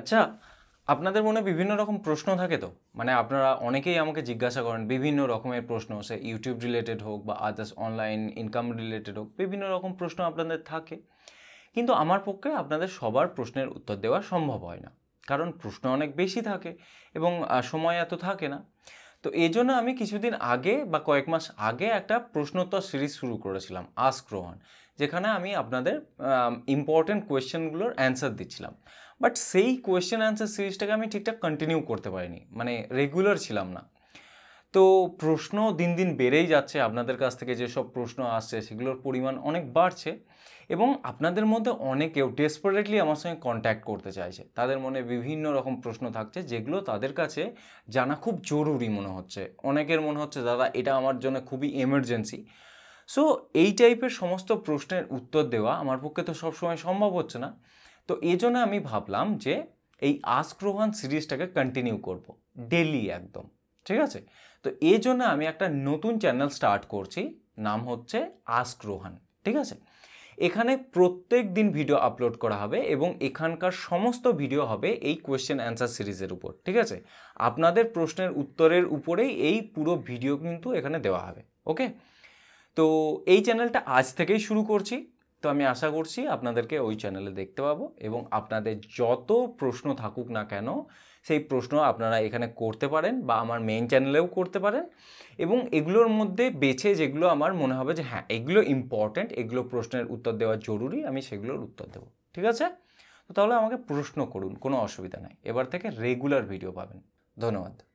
আচ্ছা আপনাদের মনে বিভিন্ন রকম প্রশ্ন থাকে তো মানে আপনারা অনেকেই আমাকে জিজ্ঞাসা করেন বিভিন্ন রকমের প্রশ্ন সে ইউটিউব রিলেটেড হোক বা আদার্স অনলাইন ইনকাম রিলেটেড হোক বিভিন্ন রকম প্রশ্ন আপনাদের থাকে কিন্তু আমার পক্ষে আপনাদের সবার প্রশ্নের উত্তর দেওয়া সম্ভব হয় না কারণ প্রশ্ন অনেক বেশি থাকে এবং সময় এত থাকে না তো এই জন্য আমি কিছুদিন আগে বা কয়েক মাস আগে একটা প্রশ্নোত্তর সিরিজ শুরু করেছিলাম আস্ক রোহান যেখানে আমি আপনাদের ইম্পর্টেন্ট কোয়েশ্চেনগুলোর অ্যান্সার দিচ্ছিলাম বাট সেই কোয়েশ্চেন অ্যান্সার সিরিজটাকে আমি ঠিকঠাক কন্টিনিউ করতে পারিনি মানে রেগুলার ছিলাম না তো প্রশ্ন দিন দিন বেড়েই যাচ্ছে আপনাদের কাছ থেকে যেসব প্রশ্ন আসছে সেগুলোর পরিমাণ অনেক বাড়ছে এবং আপনাদের মধ্যে অনেকেও ডেসপারেটলি আমার সঙ্গে কন্ট্যাক্ট করতে চাইছে তাদের মনে বিভিন্ন রকম প্রশ্ন থাকছে যেগুলো তাদের কাছে জানা খুব জরুরি মনে হচ্ছে অনেকের মনে হচ্ছে দাদা এটা আমার জন্য খুবই এমার্জেন্সি সো এই টাইপের সমস্ত প্রশ্নের উত্তর দেওয়া আমার পক্ষে তো সবসময় সম্ভব হচ্ছে না তো এজন্য আমি ভাবলাম যে এই আস্ক রোহান সিরিজটাকে কন্টিনিউ করব ডেলি একদম ঠিক আছে তো এই জন্য আমি একটা নতুন চ্যানেল স্টার্ট করছি নাম হচ্ছে আস্ক রোহান ঠিক আছে এখানে প্রত্যেক দিন ভিডিও আপলোড করা হবে এবং এখানকার সমস্ত ভিডিও হবে এই কোয়েশ্চেন অ্যান্সার সিরিজের উপর ঠিক আছে আপনাদের প্রশ্নের উত্তরের উপরেই এই পুরো ভিডিও কিন্তু এখানে দেওয়া হবে ওকে তো এই চ্যানেলটা আজ থেকেই শুরু করছি তো আমি আশা করছি আপনাদেরকে ওই চ্যানেলে দেখতে পাবো এবং আপনাদের যত প্রশ্ন থাকুক না কেন সেই প্রশ্ন আপনারা এখানে করতে পারেন বা আমার মেইন চ্যানেলেও করতে পারেন এবং এগুলোর মধ্যে বেছে যেগুলো আমার মনে হবে যে হ্যাঁ এগুলো ইম্পর্ট্যান্ট এগুলো প্রশ্নের উত্তর দেওয়া জরুরি আমি সেগুলোর উত্তর দেবো ঠিক আছে তো তাহলে আমাকে প্রশ্ন করুন কোনো অসুবিধা নাই এবার থেকে রেগুলার ভিডিও পাবেন ধন্যবাদ